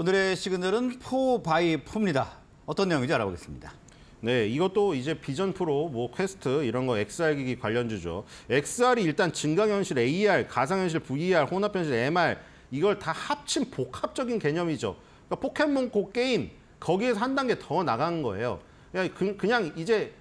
오늘의 시그널은 포바이프입니다. 어떤 내용인지 알아보겠습니다. 네, 이것도 이제 비전 프로, 뭐 퀘스트 이런 거 XR 기기 관련주죠. XR이 일단 증강현실 AR, 가상현실 VR, 혼합현실 MR 이걸 다 합친 복합적인 개념이죠. 그러니까 포켓몬고 게임 거기에서 한 단계 더 나간 거예요. 그냥, 그, 그냥 이제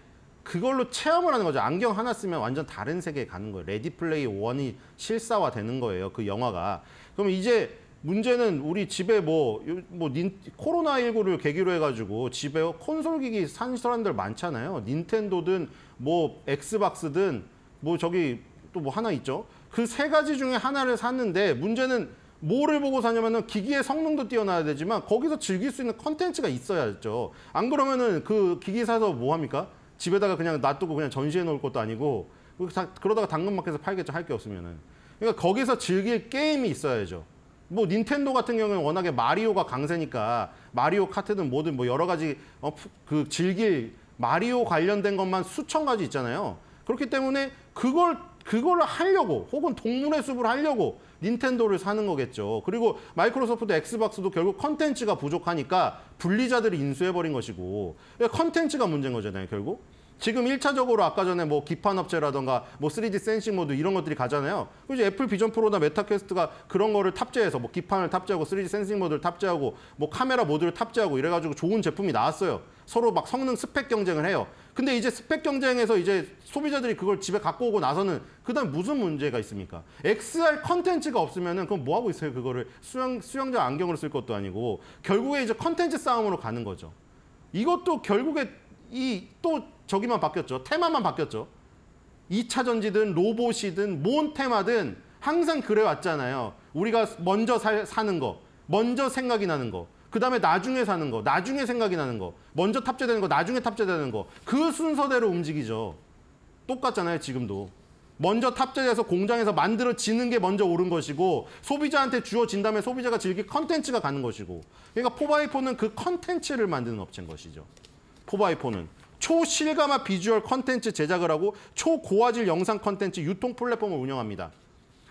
그걸로 체험을 하는 거죠. 안경 하나 쓰면 완전 다른 세계에 가는 거예요. 레디 플레이 원이 실사화되는 거예요. 그 영화가. 그럼 이제 문제는 우리 집에 뭐, 뭐, 코로나19를 계기로 해가지고 집에 콘솔 기기 산 사람들 많잖아요. 닌텐도든 뭐, 엑스박스든 뭐, 저기 또 뭐 하나 있죠. 그 세 가지 중에 하나를 샀는데 문제는 뭐를 보고 사냐면은 기기의 성능도 뛰어나야 되지만 거기서 즐길 수 있는 컨텐츠가 있어야죠. 안 그러면은 그 기기 사서 뭐 합니까? 집에다가 그냥 놔두고 그냥 전시해 놓을 것도 아니고 그 그러다가 당근마켓에서 팔겠죠. 할 게 없으면은. 그러니까 거기서 즐길 게임이 있어야죠. 뭐 닌텐도 같은 경우는 워낙에 마리오가 강세니까 마리오 카트든 뭐든 뭐 여러 가지 어, 그 즐길 마리오 관련된 것만 수천 가지 있잖아요. 그렇기 때문에 그걸 그걸 하려고 혹은 동물의 숲을 하려고 닌텐도를 사는 거겠죠. 그리고 마이크로소프트 엑스박스도 결국 컨텐츠가 부족하니까 분리자들이 인수해버린 것이고 그러니까 컨텐츠가 문제인 거잖아요, 결국. 지금 1차적으로 아까 전에 뭐 기판 업체라던가 뭐 3D 센싱 모드 이런 것들이 가잖아요. 그 이제 애플 비전 프로나 메타퀘스트가 그런 거를 탑재해서 뭐 기판을 탑재하고 3D 센싱 모드를 탑재하고 뭐 카메라 모드를 탑재하고 이래가지고 좋은 제품이 나왔어요. 서로 막 성능 스펙 경쟁을 해요. 근데 이제 스펙 경쟁에서 이제 소비자들이 그걸 집에 갖고 오고 나서는 그다음 무슨 문제가 있습니까? XR 컨텐츠가 없으면은 그럼 뭐 하고 있어요? 그거를 수영 수영장 안경으로 쓸 것도 아니고 결국에 이제 컨텐츠 싸움으로 가는 거죠. 이것도 결국에 이또 저기만 바뀌었죠. 테마만 바뀌었죠. 2차 전지든 로봇이든 뭔 테마든 항상 그래 왔잖아요. 우리가 먼저 살, 사는 거, 먼저 생각이 나는 거, 그 다음에 나중에 사는 거, 나중에 생각이 나는 거, 먼저 탑재되는 거, 나중에 탑재되는 거, 그 순서대로 움직이죠. 똑같잖아요, 지금도. 먼저 탑재돼서 공장에서 만들어지는 게 먼저 오른 것이고 소비자한테 주어진 다음에 소비자가 즐길 컨텐츠가 가는 것이고 그러니까 포바이포는 그 컨텐츠를 만드는 업체인 것이죠. 포바이포는 초실감화 비주얼 컨텐츠 제작을 하고 초고화질 영상 컨텐츠 유통 플랫폼을 운영합니다.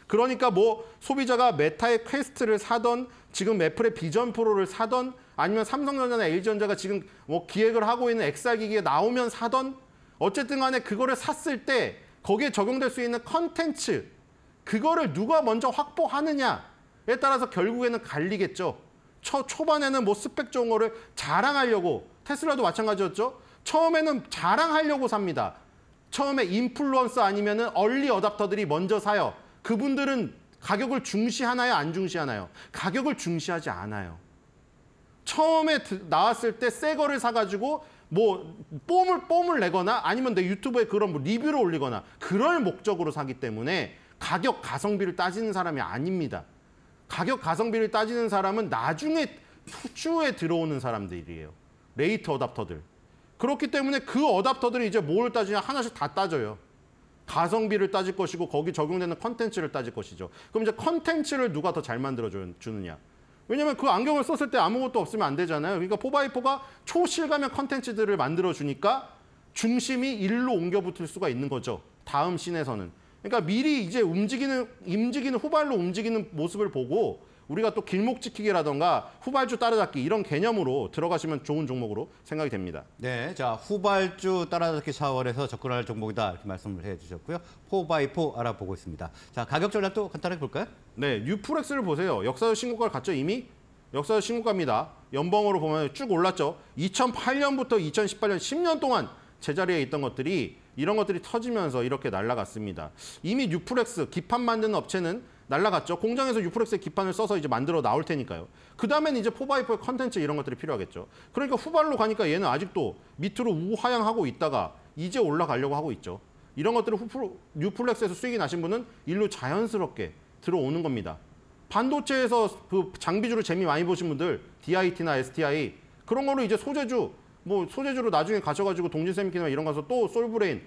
그러니까 뭐 소비자가 메타의 퀘스트를 사던 지금 애플의 비전 프로를 사던 아니면 삼성전자나 LG전자가 지금 뭐 기획을 하고 있는 XR 기기에 나오면 사던 어쨌든 간에 그거를 샀을 때 거기에 적용될 수 있는 컨텐츠 그거를 누가 먼저 확보하느냐에 따라서 결국에는 갈리겠죠. 초, 초반에는 뭐 스펙 좋은 거를 자랑하려고 테슬라도 마찬가지였죠. 처음에는 자랑하려고 삽니다. 처음에 인플루언서 아니면은 얼리 어답터들이 먼저 사요. 그분들은 가격을 중시하나요? 안 중시하나요? 가격을 중시하지 않아요. 처음에 나왔을 때 새 거를 사가지고 뭐 뽐을 뽐을 내거나 아니면 내 유튜브에 그런 뭐 리뷰를 올리거나 그럴 목적으로 사기 때문에 가격 가성비를 따지는 사람이 아닙니다. 가격 가성비를 따지는 사람은 나중에 후추에 들어오는 사람들이에요. 레이트 어답터들. 그렇기 때문에 그 어답터들이 이제 뭘 따지냐 하나씩 다 따져요. 가성비를 따질 것이고 거기 적용되는 컨텐츠를 따질 것이죠. 그럼 이제 컨텐츠를 누가 더 잘 만들어 주느냐. 왜냐면 그 안경을 썼을 때 아무것도 없으면 안 되잖아요. 그러니까 4x4가 초실감의 컨텐츠들을 만들어 주니까 중심이 일로 옮겨 붙을 수가 있는 거죠. 다음 씬에서는. 그러니까 미리 이제 움직이는 움직이는 후발로 움직이는 모습을 보고 우리가 또 길목 지키기라던가 후발주 따라잡기 이런 개념으로 들어가시면 좋은 종목으로 생각이 됩니다. 네, 자 후발주 따라잡기 4월에서 접근할 종목이다 이렇게 말씀을 해주셨고요. 4x4 알아보고 있습니다. 자 가격 전략도 간단하게 볼까요? 네, 유프렉스를 보세요. 역사적 신고가를 갔죠 이미? 역사적 신고가입니다. 연봉으로 보면 쭉 올랐죠. 2008년부터 2018년 10년 동안 제자리에 있던 것들이 이런 것들이 터지면서 이렇게 날아갔습니다 이미 뉴프렉스 기판 만드는 업체는 날라갔죠. 공장에서 유프렉스의 기판을 써서 이제 만들어 나올 테니까요. 그 다음엔 이제 4x4의 컨텐츠 이런 것들이 필요하겠죠. 그러니까 후발로 가니까 얘는 아직도 밑으로 우하향하고 있다가 이제 올라가려고 하고 있죠. 이런 것들을 후프, 뉴플렉스에서 수익이 나신 분은 일로 자연스럽게 들어오는 겁니다. 반도체에서 그 장비주를 재미 많이 보신 분들 DIT나 STI 그런 거로 이제 소재주 뭐 소재주로 나중에 가셔가지고 동진세미키나 이런 가서 또 솔브레인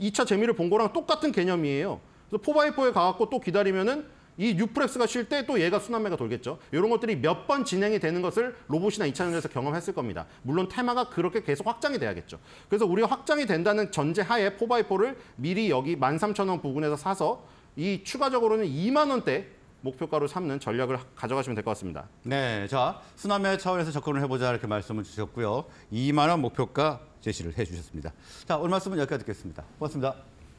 2차 재미를 본 거랑 똑같은 개념이에요. 그래서 4x4에 가갖고 또 기다리면은 이 뉴프렉스가 쉴 때 또 얘가 순환매가 돌겠죠. 이런 것들이 몇 번 진행이 되는 것을 로봇이나 2차 전에서 경험했을 겁니다. 물론 테마가 그렇게 계속 확장이 돼야겠죠. 그래서 우리가 확장이 된다는 전제 하에 4x4를 미리 여기 13,000원 부근에서 사서 이 추가적으로는 2만 원대 목표가로 삼는 전략을 가져가시면 될 것 같습니다. 네, 자 순환매 차원에서 접근을 해보자 이렇게 말씀을 주셨고요. 2만 원 목표가 제시를 해주셨습니다. 자 오늘 말씀은 여기까지 듣겠습니다. 고맙습니다.